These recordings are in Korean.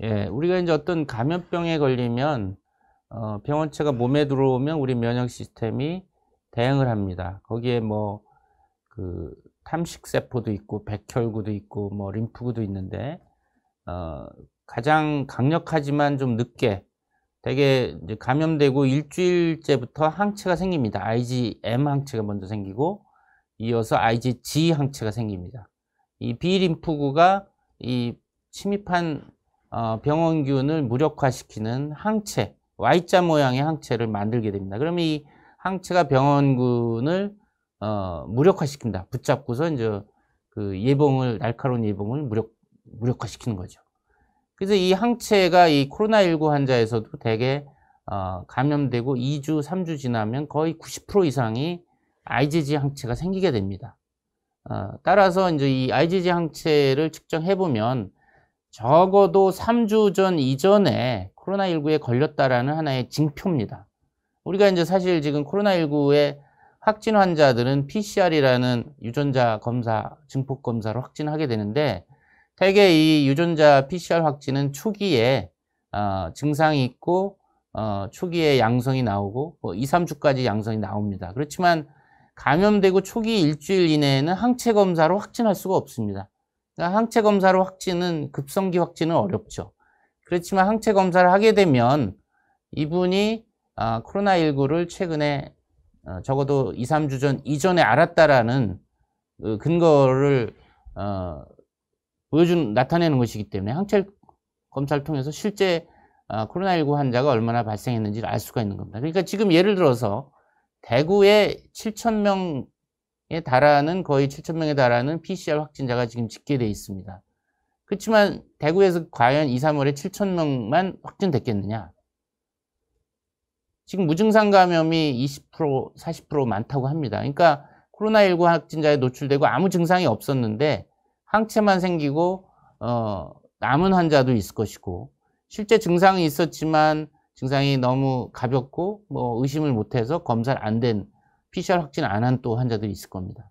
예, 우리가 이제 어떤 감염병에 걸리면 어, 병원체가 몸에 들어오면 우리 면역 시스템이 대응을 합니다. 거기에 뭐그 탐식 세포도 있고 백혈구도 있고 뭐 림프구도 있는데 어, 가장 강력하지만 좀 늦게 되게 감염되고 일주일째부터 항체가 생깁니다. IgM 항체가 먼저 생기고 이어서 IgG 항체가 생깁니다. 이 B 림프구가이 침입한 어, 병원균을 무력화시키는 항체, Y자 모양의 항체를 만들게 됩니다. 그러면 이 항체가 병원균을 어, 무력화시킨다. 붙잡고서 이제 그예봉을 날카로운 예봉을 무력 무력화시키는 거죠. 그래서 이 항체가 이 코로나19 환자에서도 대개 어, 감염되고 2주, 3주 지나면 거의 90% 이상이 IgG 항체가 생기게 됩니다. 어, 따라서 이제 이 IgG 항체를 측정해 보면 적어도 3주 전 이전에 코로나19에 걸렸다라는 하나의 징표입니다. 우리가 이제 사실 지금 코로나19의 확진 환자들은 PCR이라는 유전자 검사, 증폭 검사로 확진하게 되는데 대개 이 유전자 PCR 확진은 초기에 어, 증상이 있고 어, 초기에 양성이 나오고 뭐 2, 3주까지 양성이 나옵니다. 그렇지만 감염되고 초기 일주일 이내에는 항체 검사로 확진할 수가 없습니다. 항체 검사로 확진은 급성기 확진은 어렵죠. 그렇지만 항체 검사를 하게 되면 이분이 아, 코로나19를 최근에 어, 적어도 2, 3주 전 이전에 알았다라는 그 근거를 어, 보여준 나타내는 것이기 때문에 항체 검사를 통해서 실제 아, 코로나19 환자가 얼마나 발생했는지를 알 수가 있는 겁니다. 그러니까 지금 예를 들어서 대구에 7천 명 달하는 거의 7천 명에 달하는 PCR 확진자가 지금 집계돼 있습니다. 그렇지만 대구에서 과연 2, 3월에 7천 명만 확진됐겠느냐? 지금 무증상 감염이 20% 40% 많다고 합니다. 그러니까 코로나19 확진자에 노출되고 아무 증상이 없었는데 항체만 생기고 어, 남은 환자도 있을 것이고 실제 증상이 있었지만 증상이 너무 가볍고 뭐 의심을 못해서 검사를 안된 PCR 확진 안 한 또 환자들이 있을 겁니다.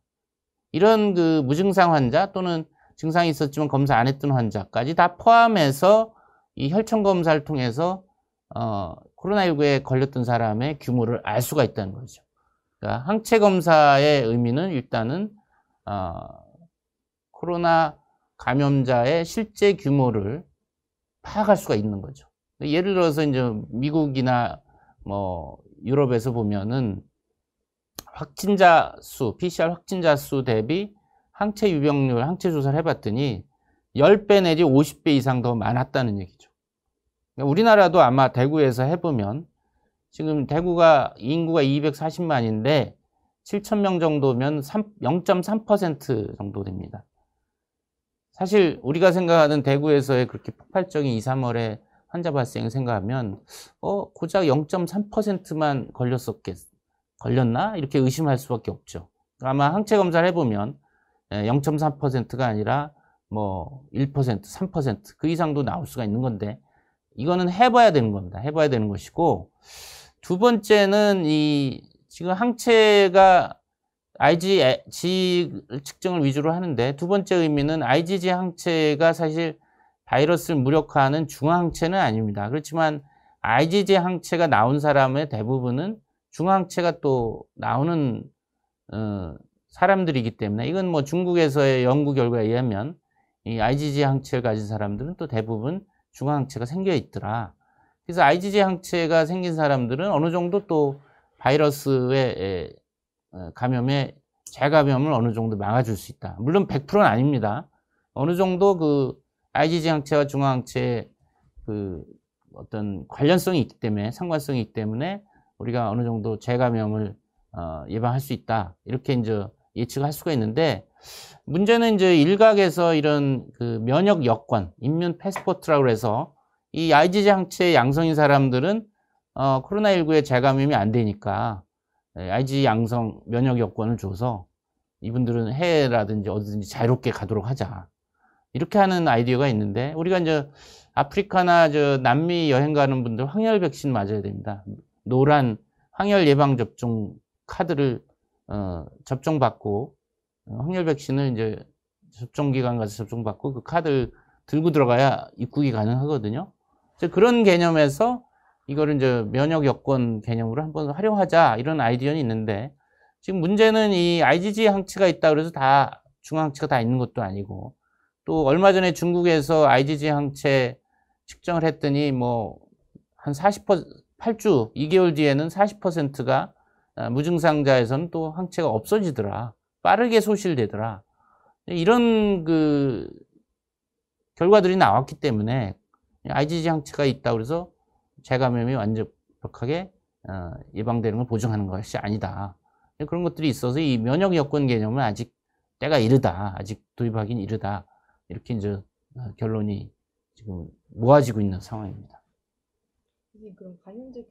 이런 그 무증상 환자 또는 증상이 있었지만 검사 안 했던 환자까지 다 포함해서 이 혈청 검사를 통해서 어, 코로나19에 걸렸던 사람의 규모를 알 수가 있다는 거죠. 그러니까 항체 검사의 의미는 일단은 어, 코로나 감염자의 실제 규모를 파악할 수가 있는 거죠. 예를 들어서 이제 미국이나 뭐 유럽에서 보면은 확진자 수, PCR 확진자 수 대비 항체 유병률, 항체 조사를 해봤더니 10배 내지 50배 이상 더 많았다는 얘기죠. 그러니까 우리나라도 아마 대구에서 해보면 지금 대구가 인구가 240만인데 7천 명 정도면 0.3% 정도 됩니다. 사실 우리가 생각하는 대구에서의 그렇게 폭발적인 2, 3월에 환자 발생 을 생각하면 어 고작 0.3%만 걸렸었겠 걸렸나? 이렇게 의심할 수밖에 없죠. 그러니까 아마 항체 검사를 해보면 0.3%가 예, 아니라 뭐 1%, 3%그 이상도 나올 수가 있는 건데 이거는 해봐야 되는 겁니다. 해봐야 되는 것이고 두 번째는 이 지금 항체가 IgG 측정을 위주로 하는데 두 번째 의미는 IgG 항체가 사실 바이러스를 무력화하는 중화항체는 아닙니다. 그렇지만 IgG 항체가 나온 사람의 대부분은 중앙체가 또 나오는 어, 사람들이기 때문에 이건 뭐 중국에서의 연구 결과에 의하면 이 IgG 항체를 가진 사람들은 또 대부분 중앙항체가 생겨 있더라. 그래서 IgG 항체가 생긴 사람들은 어느 정도 또 바이러스의 어, 감염에 재감염을 어느 정도 막아줄 수 있다. 물론 100%는 아닙니다. 어느 정도 그 IgG 항체와 중앙항체의 그 어떤 관련성이 있기 때문에 상관성이 있기 때문에 우리가 어느 정도 재감염을 어, 예방할 수 있다 이렇게 이제 예측할 수가 있는데 문제는 이제 일각에서 이런 그 면역 여권, 인면 패스포트라고 해서 이 IgG 항체 양성인 사람들은 어, 코로나19에 재감염이 안 되니까 IgG 예, 양성 면역 여권을 줘서 이분들은 해외라든지 어디든지 자유롭게 가도록 하자. 이렇게 하는 아이디어가 있는데 우리가 이제 아프리카나 저 남미 여행 가는 분들 황열 백신 맞아야 됩니다. 노란 항열 예방 접종 카드를 어, 접종받고 항열 어, 백신을 이제 접종 기관 가서 접종받고 그 카드를 들고 들어가야 입국이 가능하거든요. 이제 그런 개념에서 이거를 이제 면역 여권 개념으로 한번 활용하자 이런 아이디어는 있는데 지금 문제는 이 IgG 항체가 있다 그래서 다 중항체가 다 있는 것도 아니고 또 얼마 전에 중국에서 IgG 항체 측정을 했더니 뭐한40% 8주 2개월 뒤에는 40%가 아, 무증상자에서는 또 항체가 없어지더라. 빠르게 소실되더라. 이런 그 결과들이 나왔기 때문에 IgG 항체가 있다 그래서 재감염이 완벽하게 아, 예방되는 걸 보증하는 것이 아니다. 그런 것들이 있어서 이 면역 여건 개념은 아직 때가 이르다. 아직 도입하기는 이르다. 이렇게 이제 아, 결론이 지금 모아지고 있는 상황입니다. 이게 그럼 관현재